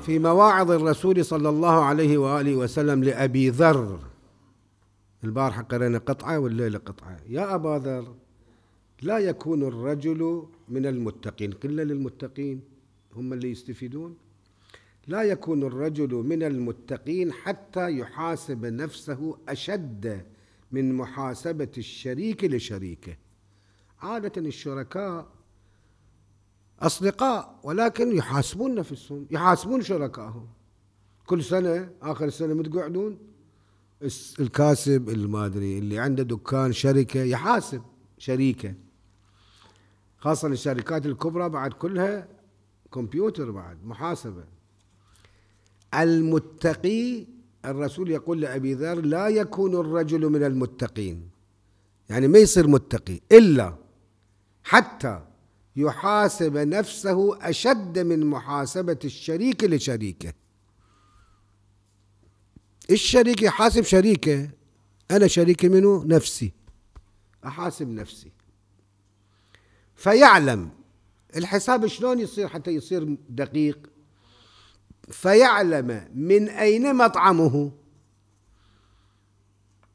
في مواعظ الرسول صلى الله عليه وآله وسلم لأبي ذر البارحة قرينا قطعة والليلة قطعة يا أبا ذر لا يكون الرجل من المتقين قلة للمتقين هم اللي يستفيدون لا يكون الرجل من المتقين حتى يحاسب نفسه أشد من محاسبة الشريك لشريكه عادة الشركاء أصدقاء ولكن يحاسبون نفسهم يحاسبون شركائهم كل سنة آخر السنة متقعدون الكاسب المادري اللي عنده دكان شركة يحاسب شريكه خاصة الشركات الكبرى بعد كلها كمبيوتر بعد محاسبة المتقي الرسول يقول لأبي ذر لا يكون الرجل من المتقين يعني ما يصير متقي إلا حتى يحاسب نفسه أشد من محاسبة الشريك لشريكه الشريك يحاسب شريكه أنا شريكي منه نفسي أحاسب نفسي فيعلم الحساب شلون يصير حتى يصير دقيق فيعلم من أين مطعمه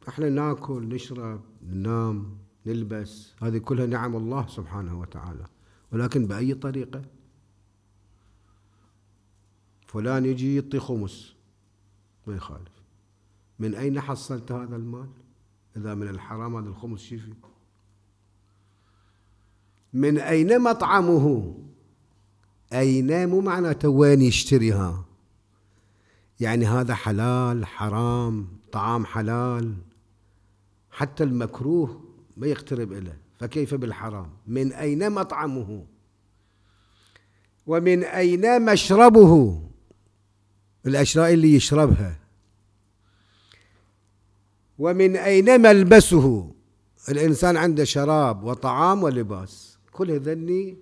احنا ناكل نشرب ننام نلبس هذه كلها نعم الله سبحانه وتعالى ولكن بأي طريقة فلان يجي يعطي خمس ما يخالف من أين حصلت هذا المال إذا من الحرام هذا الخمس شفي من أين مطعمه أين مو معناته وين يشتريها يعني هذا حلال حرام طعام حلال حتى المكروه ما يقترب إليه فكيف بالحرام من أين مطعمه ومن أين مشربه الأشراء اللي يشربها ومن أين ملبسه الإنسان عنده شراب وطعام ولباس كل هذني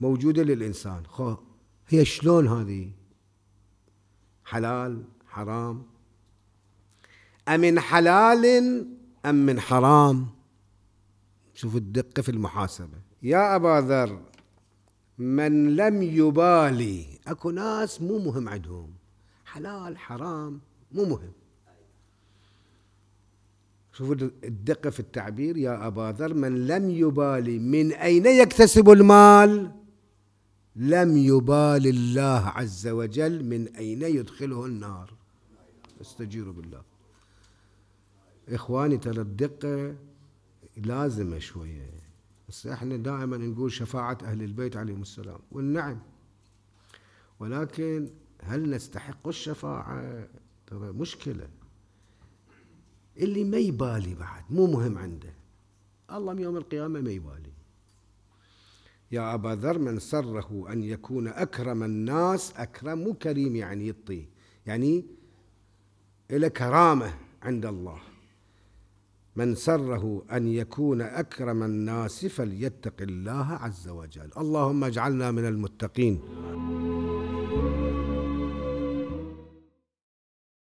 موجودة للإنسان خو هي شلون هذه حلال حرام أمن حلال أم من حرام شوفوا الدقة في المحاسبة يا أبا ذر من لم يبالي أكو ناس مو مهم عندهم حلال حرام مو مهم شوفوا الدقة في التعبير يا أبا ذر من لم يبالي من أين يكتسب المال لم يبال الله عز وجل من أين يدخله النار استجيروا بالله إخواني ترى الدقة لازمة شوية بس احنا دائما نقول شفاعة أهل البيت عليهم السلام والنعم ولكن هل نستحق الشفاعة ترى مشكلة اللي ما يبالي بعد مو مهم عنده الله يوم القيامة ما يبالي يا أبا ذر من سره أن يكون أكرم الناس أكرم مو كريم يعني يطي يعني إلى كرامة عند الله من سره أن يكون أكرم الناس فليتق الله عز وجل اللهم اجعلنا من المتقين